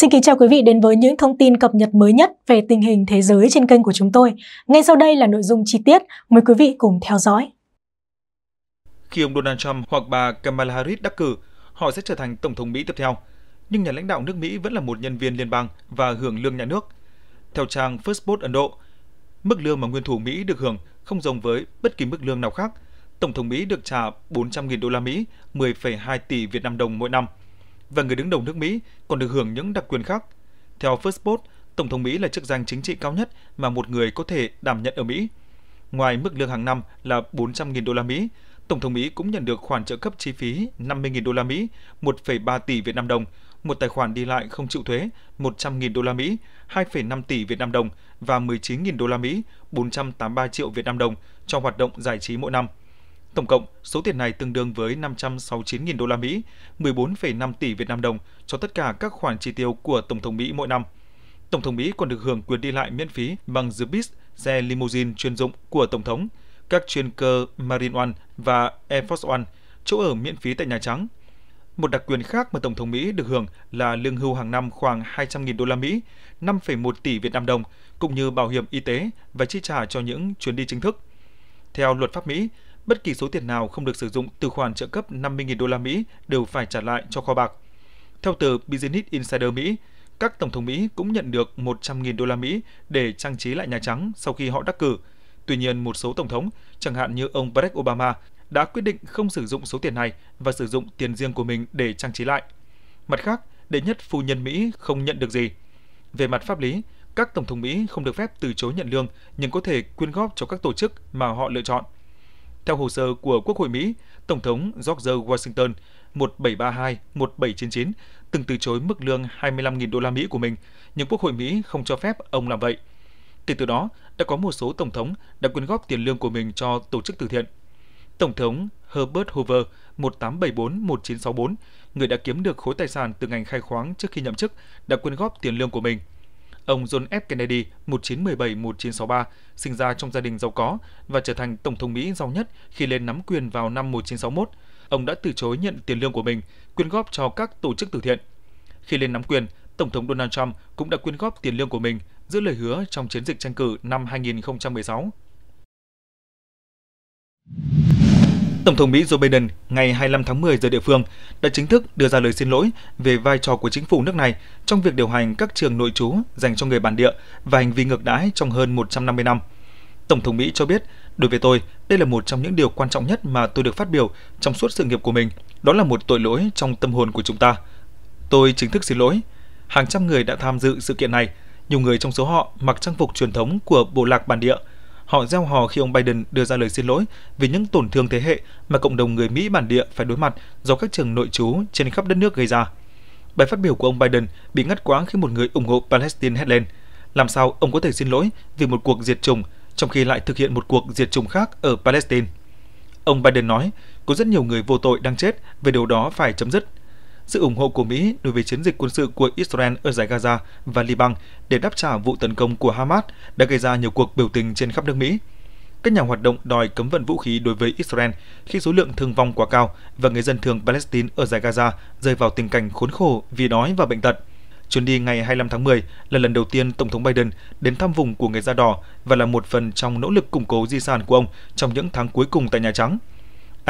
Xin kính chào quý vị đến với những thông tin cập nhật mới nhất về tình hình thế giới trên kênh của chúng tôi. Ngay sau đây là nội dung chi tiết, mời quý vị cùng theo dõi. Khi ông Donald Trump hoặc bà Kamala Harris đắc cử, họ sẽ trở thành tổng thống Mỹ tiếp theo. Nhưng nhà lãnh đạo nước Mỹ vẫn là một nhân viên liên bang và hưởng lương nhà nước. Theo trang first post Ấn Độ, mức lương mà nguyên thủ Mỹ được hưởng không giống với bất kỳ mức lương nào khác. Tổng thống Mỹ được trả 400.000 đô la Mỹ, 10,2 tỷ Việt Nam đồng mỗi năm – và người đứng đầu nước Mỹ còn được hưởng những đặc quyền khác. Theo First Post Tổng thống Mỹ là chức danh chính trị cao nhất mà một người có thể đảm nhận ở Mỹ. Ngoài mức lương hàng năm là 400.000 đô la Mỹ, Tổng thống Mỹ cũng nhận được khoản trợ cấp chi phí 50.000 đô la Mỹ, 1,3 tỷ Việt Nam đồng, một tài khoản đi lại không chịu thuế 100.000 đô la Mỹ, 2,5 tỷ Việt Nam đồng và 19.000 đô la Mỹ, 483 triệu Việt Nam đồng cho hoạt động giải trí mỗi năm. Tổng cộng, số tiền này tương đương với 569.000 đô la Mỹ, 14,5 tỷ Việt Nam đồng cho tất cả các khoản chi tiêu của Tổng thống Mỹ mỗi năm. Tổng thống Mỹ còn được hưởng quyền đi lại miễn phí bằng The Beast, xe limousine chuyên dụng của Tổng thống, các chuyên cơ Marine One và Air Force One, chỗ ở miễn phí tại Nhà Trắng. Một đặc quyền khác mà Tổng thống Mỹ được hưởng là lương hưu hàng năm khoảng 200.000 đô la Mỹ, 5,1 tỷ Việt Nam đồng, cũng như bảo hiểm y tế và chi trả cho những chuyến đi chính thức. Theo luật pháp Mỹ, bất kỳ số tiền nào không được sử dụng từ khoản trợ cấp 50.000 đô la Mỹ đều phải trả lại cho kho bạc. Theo tờ Business Insider Mỹ, các tổng thống Mỹ cũng nhận được 100.000 đô la Mỹ để trang trí lại Nhà Trắng sau khi họ đắc cử. Tuy nhiên, một số tổng thống, chẳng hạn như ông Barack Obama, đã quyết định không sử dụng số tiền này và sử dụng tiền riêng của mình để trang trí lại. Mặt khác, đệ nhất phu nhân Mỹ không nhận được gì. Về mặt pháp lý, các tổng thống Mỹ không được phép từ chối nhận lương nhưng có thể quyên góp cho các tổ chức mà họ lựa chọn – theo hồ sơ của Quốc hội Mỹ, Tổng thống George Washington 1732-1799 từng từ chối mức lương 25.000 đô la Mỹ của mình, nhưng Quốc hội Mỹ không cho phép ông làm vậy. Kể từ đó, đã có một số tổng thống đã quyên góp tiền lương của mình cho tổ chức từ thiện. Tổng thống Herbert Hoover 1874-1964, người đã kiếm được khối tài sản từ ngành khai khoáng trước khi nhậm chức, đã quyên góp tiền lương của mình – Ông John F. Kennedy 1917-1963 sinh ra trong gia đình giàu có và trở thành Tổng thống Mỹ giàu nhất khi lên nắm quyền vào năm 1961. Ông đã từ chối nhận tiền lương của mình, quyên góp cho các tổ chức từ thiện. Khi lên nắm quyền, Tổng thống Donald Trump cũng đã quyên góp tiền lương của mình, giữ lời hứa trong chiến dịch tranh cử năm 2016. Tổng thống Mỹ Joe Biden ngày 25 tháng 10 giờ địa phương đã chính thức đưa ra lời xin lỗi về vai trò của chính phủ nước này trong việc điều hành các trường nội trú dành cho người bản địa và hành vi ngược đãi trong hơn 150 năm. Tổng thống Mỹ cho biết, đối với tôi, đây là một trong những điều quan trọng nhất mà tôi được phát biểu trong suốt sự nghiệp của mình. Đó là một tội lỗi trong tâm hồn của chúng ta. Tôi chính thức xin lỗi. Hàng trăm người đã tham dự sự kiện này. Nhiều người trong số họ mặc trang phục truyền thống của bộ lạc bản địa – Họ gieo hò khi ông Biden đưa ra lời xin lỗi vì những tổn thương thế hệ mà cộng đồng người Mỹ bản địa phải đối mặt do các trường nội trú trên khắp đất nước gây ra. Bài phát biểu của ông Biden bị ngắt quãng khi một người ủng hộ Palestine hét lên. Làm sao ông có thể xin lỗi vì một cuộc diệt chủng trong khi lại thực hiện một cuộc diệt chủng khác ở Palestine? Ông Biden nói, có rất nhiều người vô tội đang chết, về điều đó phải chấm dứt – sự ủng hộ của Mỹ đối với chiến dịch quân sự của Israel ở giải Gaza và Liban để đáp trả vụ tấn công của Hamas đã gây ra nhiều cuộc biểu tình trên khắp nước Mỹ. Các nhà hoạt động đòi cấm vận vũ khí đối với Israel khi số lượng thương vong quá cao và người dân thường Palestine ở giải Gaza rơi vào tình cảnh khốn khổ vì đói và bệnh tật. Chuyến đi ngày 25 tháng 10 là lần đầu tiên Tổng thống Biden đến thăm vùng của người da đỏ và là một phần trong nỗ lực củng cố di sản của ông trong những tháng cuối cùng tại Nhà Trắng –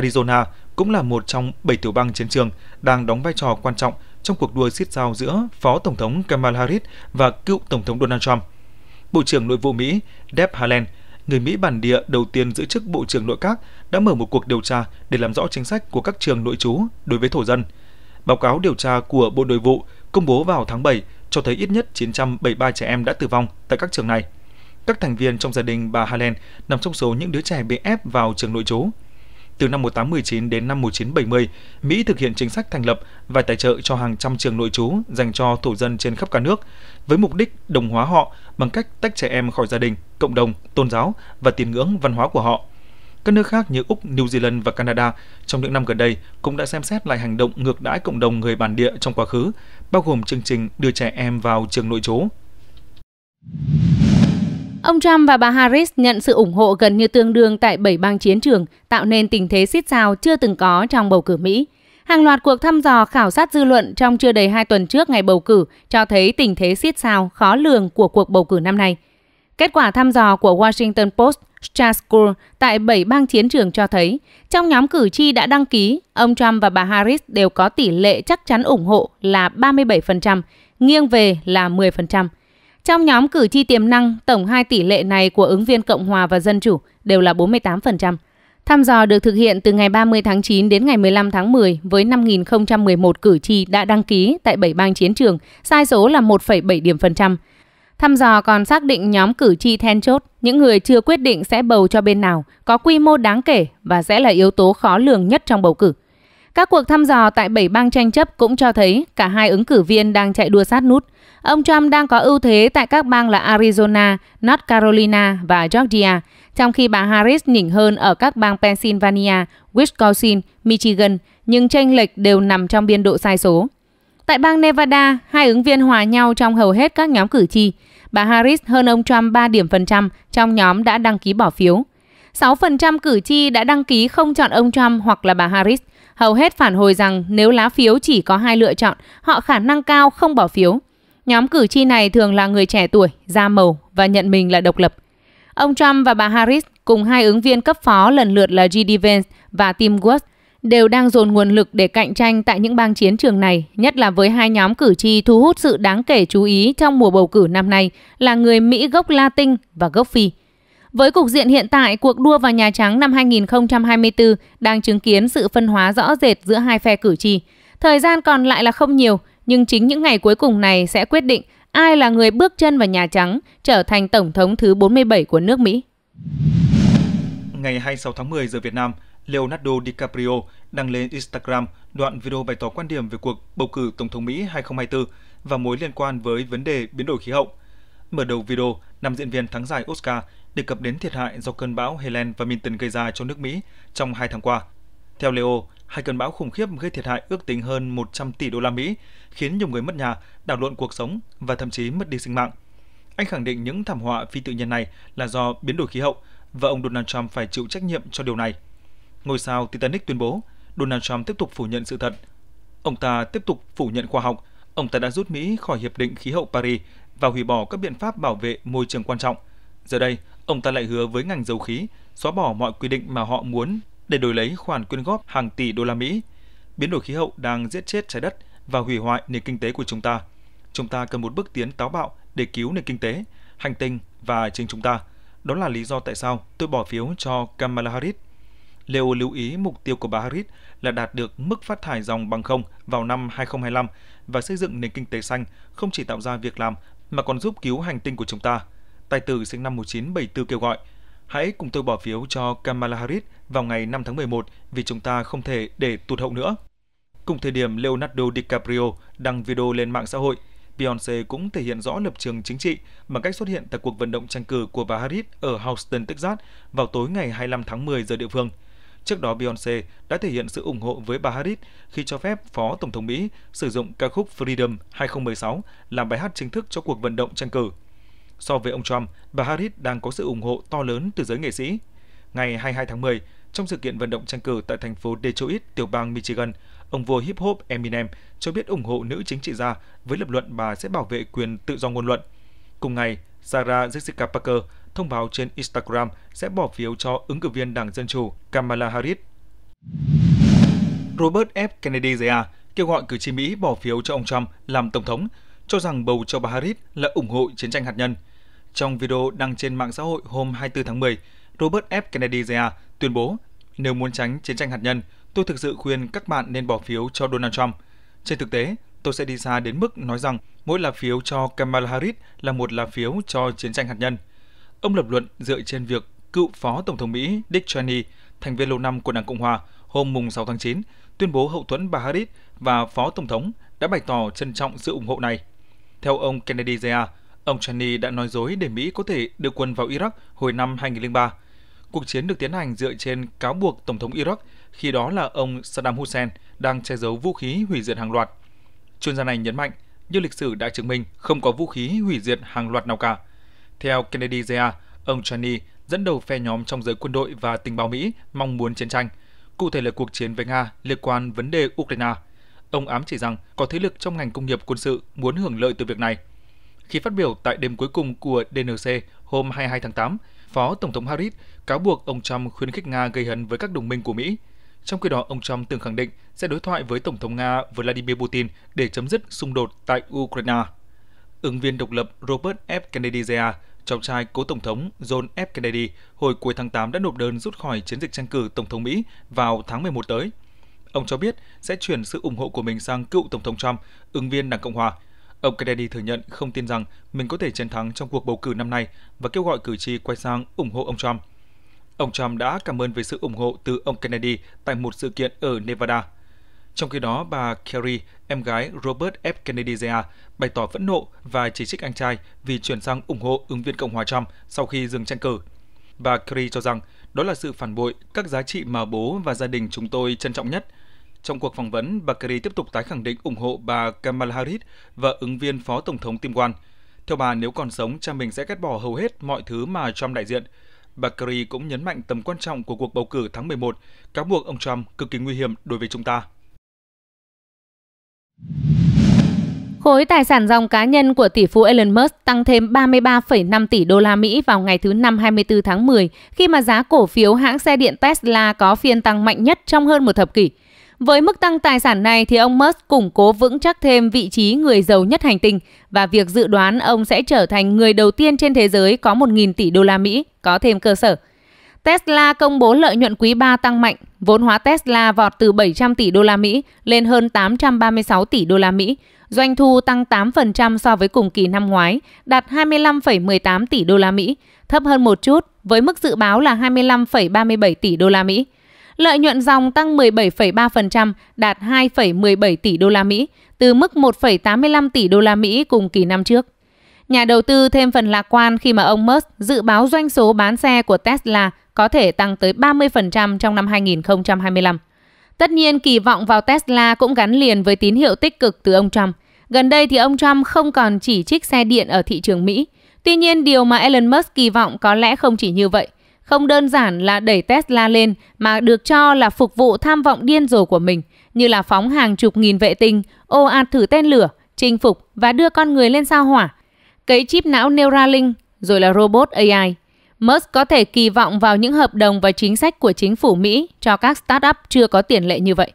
Arizona cũng là một trong bảy tiểu bang chiến trường đang đóng vai trò quan trọng trong cuộc đua xiết sao giữa Phó Tổng thống Kamala Harris và cựu Tổng thống Donald Trump. Bộ trưởng Nội vụ Mỹ Deb Haaland, người Mỹ bản địa đầu tiên giữ chức Bộ trưởng Nội các, đã mở một cuộc điều tra để làm rõ chính sách của các trường nội trú đối với thổ dân. Báo cáo điều tra của Bộ Nội vụ công bố vào tháng 7 cho thấy ít nhất 973 trẻ em đã tử vong tại các trường này. Các thành viên trong gia đình bà Haaland nằm trong số những đứa trẻ bị ép vào trường nội trú từ năm 1819 đến năm 1970, Mỹ thực hiện chính sách thành lập và tài trợ cho hàng trăm trường nội trú dành cho thổ dân trên khắp cả nước, với mục đích đồng hóa họ bằng cách tách trẻ em khỏi gia đình, cộng đồng, tôn giáo và tín ngưỡng văn hóa của họ. Các nước khác như Úc, New Zealand và Canada trong những năm gần đây cũng đã xem xét lại hành động ngược đãi cộng đồng người bản địa trong quá khứ, bao gồm chương trình đưa trẻ em vào trường nội trú. Ông Trump và bà Harris nhận sự ủng hộ gần như tương đương tại 7 bang chiến trường, tạo nên tình thế xít sao chưa từng có trong bầu cử Mỹ. Hàng loạt cuộc thăm dò khảo sát dư luận trong chưa đầy 2 tuần trước ngày bầu cử cho thấy tình thế xít sao khó lường của cuộc bầu cử năm nay. Kết quả thăm dò của Washington Post Strasbourg tại 7 bang chiến trường cho thấy, trong nhóm cử tri đã đăng ký, ông Trump và bà Harris đều có tỷ lệ chắc chắn ủng hộ là 37%, nghiêng về là 10%. Trong nhóm cử tri tiềm năng, tổng hai tỷ lệ này của ứng viên Cộng hòa và Dân chủ đều là 48%. Thăm dò được thực hiện từ ngày 30 tháng 9 đến ngày 15 tháng 10 với 5.011 cử tri đã đăng ký tại 7 bang chiến trường, sai số là 1,7 điểm phần trăm. Thăm dò còn xác định nhóm cử tri then chốt, những người chưa quyết định sẽ bầu cho bên nào, có quy mô đáng kể và sẽ là yếu tố khó lường nhất trong bầu cử. Các cuộc thăm dò tại 7 bang tranh chấp cũng cho thấy cả hai ứng cử viên đang chạy đua sát nút – Ông Trump đang có ưu thế tại các bang là Arizona, North Carolina và Georgia, trong khi bà Harris nhỉnh hơn ở các bang Pennsylvania, Wisconsin, Michigan, nhưng tranh lệch đều nằm trong biên độ sai số. Tại bang Nevada, hai ứng viên hòa nhau trong hầu hết các nhóm cử tri. Bà Harris hơn ông Trump 3 điểm phần trăm trong nhóm đã đăng ký bỏ phiếu. 6% cử tri đã đăng ký không chọn ông Trump hoặc là bà Harris. Hầu hết phản hồi rằng nếu lá phiếu chỉ có hai lựa chọn, họ khả năng cao không bỏ phiếu. Nhóm cử tri này thường là người trẻ tuổi, da màu và nhận mình là độc lập. Ông Trump và bà Harris cùng hai ứng viên cấp phó lần lượt là G.D. Vance và Tim Woods đều đang dồn nguồn lực để cạnh tranh tại những bang chiến trường này, nhất là với hai nhóm cử tri thu hút sự đáng kể chú ý trong mùa bầu cử năm nay là người Mỹ gốc Latin và gốc Phi. Với cục diện hiện tại, cuộc đua vào Nhà Trắng năm 2024 đang chứng kiến sự phân hóa rõ rệt giữa hai phe cử tri. Thời gian còn lại là không nhiều, nhưng chính những ngày cuối cùng này sẽ quyết định ai là người bước chân vào Nhà Trắng trở thành Tổng thống thứ 47 của nước Mỹ. Ngày 26 tháng 10 giờ Việt Nam, Leonardo DiCaprio đăng lên Instagram đoạn video bày tỏ quan điểm về cuộc bầu cử Tổng thống Mỹ 2024 và mối liên quan với vấn đề biến đổi khí hậu. Mở đầu video, nam diễn viên thắng giải Oscar đề cập đến thiệt hại do cơn bão Helen và Milton gây ra cho nước Mỹ trong hai tháng qua. Theo Leo, Hai cơn bão khủng khiếp gây thiệt hại ước tính hơn 100 tỷ đô la Mỹ, khiến nhiều người mất nhà, đảo lộn cuộc sống và thậm chí mất đi sinh mạng. Anh khẳng định những thảm họa phi tự nhiên này là do biến đổi khí hậu và ông Donald Trump phải chịu trách nhiệm cho điều này. Ngôi sao Titanic tuyên bố, Donald Trump tiếp tục phủ nhận sự thật. Ông ta tiếp tục phủ nhận khoa học, ông ta đã rút Mỹ khỏi Hiệp định Khí hậu Paris và hủy bỏ các biện pháp bảo vệ môi trường quan trọng. Giờ đây, ông ta lại hứa với ngành dầu khí xóa bỏ mọi quy định mà họ muốn để đổi lấy khoản quyên góp hàng tỷ đô la Mỹ. Biến đổi khí hậu đang giết chết trái đất và hủy hoại nền kinh tế của chúng ta. Chúng ta cần một bước tiến táo bạo để cứu nền kinh tế, hành tinh và chính chúng ta. Đó là lý do tại sao tôi bỏ phiếu cho Kamala Harris. Leo lưu ý mục tiêu của bà Harris là đạt được mức phát thải dòng bằng không vào năm 2025 và xây dựng nền kinh tế xanh không chỉ tạo ra việc làm mà còn giúp cứu hành tinh của chúng ta. Tài tử sinh năm 1974 kêu gọi – Hãy cùng tôi bỏ phiếu cho Kamala Harris vào ngày 5 tháng 11 vì chúng ta không thể để tụt hậu nữa. Cùng thời điểm Leonardo DiCaprio đăng video lên mạng xã hội, Beyoncé cũng thể hiện rõ lập trường chính trị bằng cách xuất hiện tại cuộc vận động tranh cử của bà Harris ở Houston, Texas vào tối ngày 25 tháng 10 giờ địa phương. Trước đó, Beyoncé đã thể hiện sự ủng hộ với bà Harris khi cho phép Phó Tổng thống Mỹ sử dụng ca khúc Freedom 2016 làm bài hát chính thức cho cuộc vận động tranh cử. So với ông Trump, bà Harris đang có sự ủng hộ to lớn từ giới nghệ sĩ. Ngày 22 tháng 10, trong sự kiện vận động tranh cử tại thành phố Detroit, tiểu bang Michigan, ông vua hip hop Eminem cho biết ủng hộ nữ chính trị gia với lập luận bà sẽ bảo vệ quyền tự do ngôn luận. Cùng ngày, Sarah Jessica Parker thông báo trên Instagram sẽ bỏ phiếu cho ứng cử viên Đảng Dân Chủ Kamala Harris. Robert F. Kennedy Jr. kêu gọi cử tri Mỹ bỏ phiếu cho ông Trump làm Tổng thống, cho rằng bầu cho bà Harris là ủng hộ chiến tranh hạt nhân – trong video đăng trên mạng xã hội hôm 24 tháng 10, Robert F. Kennedy Jr. tuyên bố, nếu muốn tránh chiến tranh hạt nhân, tôi thực sự khuyên các bạn nên bỏ phiếu cho Donald Trump. Trên thực tế, tôi sẽ đi xa đến mức nói rằng mỗi lá phiếu cho Kamala Harris là một lá phiếu cho chiến tranh hạt nhân. Ông lập luận dựa trên việc cựu Phó Tổng thống Mỹ Dick Cheney, thành viên lâu năm của Đảng Cộng Hòa, hôm 6 tháng 9, tuyên bố hậu thuẫn bà Harris và Phó Tổng thống đã bày tỏ trân trọng sự ủng hộ này. Theo ông Kennedy Jr., Ông Cheney đã nói dối để Mỹ có thể đưa quân vào Iraq hồi năm 2003. Cuộc chiến được tiến hành dựa trên cáo buộc Tổng thống Iraq, khi đó là ông Saddam Hussein, đang che giấu vũ khí hủy diệt hàng loạt. Chuyên gia này nhấn mạnh, như lịch sử đã chứng minh, không có vũ khí hủy diệt hàng loạt nào cả. Theo Kennedy JR, ông Cheney dẫn đầu phe nhóm trong giới quân đội và tình báo Mỹ mong muốn chiến tranh, cụ thể là cuộc chiến với Nga liên quan vấn đề Ukraine. Ông ám chỉ rằng có thế lực trong ngành công nghiệp quân sự muốn hưởng lợi từ việc này – khi phát biểu tại đêm cuối cùng của DNC hôm 22 tháng 8, Phó Tổng thống Harris cáo buộc ông Trump khuyến khích Nga gây hấn với các đồng minh của Mỹ. Trong khi đó, ông Trump từng khẳng định sẽ đối thoại với Tổng thống Nga Vladimir Putin để chấm dứt xung đột tại Ukraine. Ứng viên độc lập Robert F. Kennedy Jr., cháu trai cố Tổng thống John F. Kennedy, hồi cuối tháng 8 đã nộp đơn rút khỏi chiến dịch tranh cử Tổng thống Mỹ vào tháng 11 tới. Ông cho biết sẽ chuyển sự ủng hộ của mình sang cựu Tổng thống Trump, ứng viên Đảng Cộng Hòa, Ông Kennedy thừa nhận không tin rằng mình có thể chiến thắng trong cuộc bầu cử năm nay và kêu gọi cử tri quay sang ủng hộ ông Trump. Ông Trump đã cảm ơn về sự ủng hộ từ ông Kennedy tại một sự kiện ở Nevada. Trong khi đó, bà Kerry, em gái Robert F. Kennedy Jr., bày tỏ phẫn nộ và chỉ trích anh trai vì chuyển sang ủng hộ ứng viên Cộng hòa Trump sau khi dừng tranh cử. Bà Kerry cho rằng đó là sự phản bội các giá trị mà bố và gia đình chúng tôi trân trọng nhất – trong cuộc phỏng vấn, bà Kerry tiếp tục tái khẳng định ủng hộ bà Kamala Harris và ứng viên Phó Tổng thống Tim Wan. Theo bà, nếu còn sống, cha mình sẽ cắt bỏ hầu hết mọi thứ mà Trump đại diện. Bà Kerry cũng nhấn mạnh tầm quan trọng của cuộc bầu cử tháng 11, cáo buộc ông Trump cực kỳ nguy hiểm đối với chúng ta. Khối tài sản dòng cá nhân của tỷ phú Elon Musk tăng thêm 33,5 tỷ đô la Mỹ vào ngày thứ năm 24 tháng 10 khi mà giá cổ phiếu hãng xe điện Tesla có phiên tăng mạnh nhất trong hơn một thập kỷ. Với mức tăng tài sản này thì ông Musk củng cố vững chắc thêm vị trí người giàu nhất hành tinh và việc dự đoán ông sẽ trở thành người đầu tiên trên thế giới có 1.000 tỷ đô la Mỹ có thêm cơ sở. Tesla công bố lợi nhuận quý 3 tăng mạnh, vốn hóa Tesla vọt từ 700 tỷ đô la Mỹ lên hơn 836 tỷ đô la Mỹ, doanh thu tăng 8% so với cùng kỳ năm ngoái, đạt 25,18 tỷ đô la Mỹ, thấp hơn một chút với mức dự báo là 25,37 tỷ đô la Mỹ. Lợi nhuận dòng tăng 17,3% đạt 2,17 tỷ đô la Mỹ, từ mức 1,85 tỷ đô la Mỹ cùng kỳ năm trước. Nhà đầu tư thêm phần lạc quan khi mà ông Musk dự báo doanh số bán xe của Tesla có thể tăng tới 30% trong năm 2025. Tất nhiên kỳ vọng vào Tesla cũng gắn liền với tín hiệu tích cực từ ông Trump. Gần đây thì ông Trump không còn chỉ trích xe điện ở thị trường Mỹ. Tuy nhiên điều mà Elon Musk kỳ vọng có lẽ không chỉ như vậy. Không đơn giản là đẩy Tesla lên mà được cho là phục vụ tham vọng điên rồ của mình, như là phóng hàng chục nghìn vệ tinh, ô ạt thử tên lửa, chinh phục và đưa con người lên sao hỏa. Cấy chip não Neuralink, rồi là robot AI. Musk có thể kỳ vọng vào những hợp đồng và chính sách của chính phủ Mỹ cho các startup chưa có tiền lệ như vậy.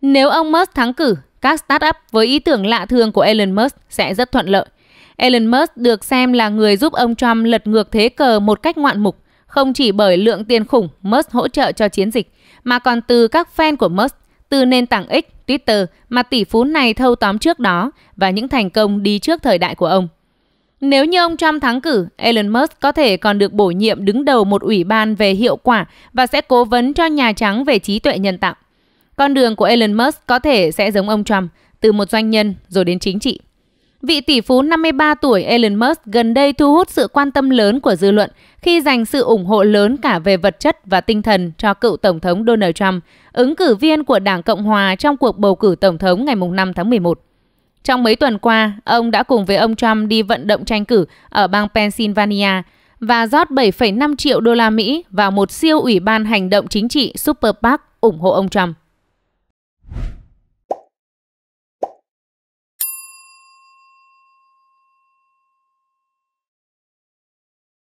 Nếu ông Musk thắng cử, các startup với ý tưởng lạ thường của Elon Musk sẽ rất thuận lợi. Elon Musk được xem là người giúp ông Trump lật ngược thế cờ một cách ngoạn mục không chỉ bởi lượng tiền khủng Musk hỗ trợ cho chiến dịch, mà còn từ các fan của Musk, từ nền tảng X, Twitter mà tỷ phú này thâu tóm trước đó và những thành công đi trước thời đại của ông. Nếu như ông Trump thắng cử, Elon Musk có thể còn được bổ nhiệm đứng đầu một ủy ban về hiệu quả và sẽ cố vấn cho Nhà Trắng về trí tuệ nhân tạo. Con đường của Elon Musk có thể sẽ giống ông Trump, từ một doanh nhân rồi đến chính trị. Vị tỷ phú 53 tuổi Elon Musk gần đây thu hút sự quan tâm lớn của dư luận khi dành sự ủng hộ lớn cả về vật chất và tinh thần cho cựu Tổng thống Donald Trump, ứng cử viên của Đảng Cộng Hòa trong cuộc bầu cử Tổng thống ngày 5 tháng 11. Trong mấy tuần qua, ông đã cùng với ông Trump đi vận động tranh cử ở bang Pennsylvania và rót 7,5 triệu đô la Mỹ vào một siêu ủy ban hành động chính trị Super PAC ủng hộ ông Trump.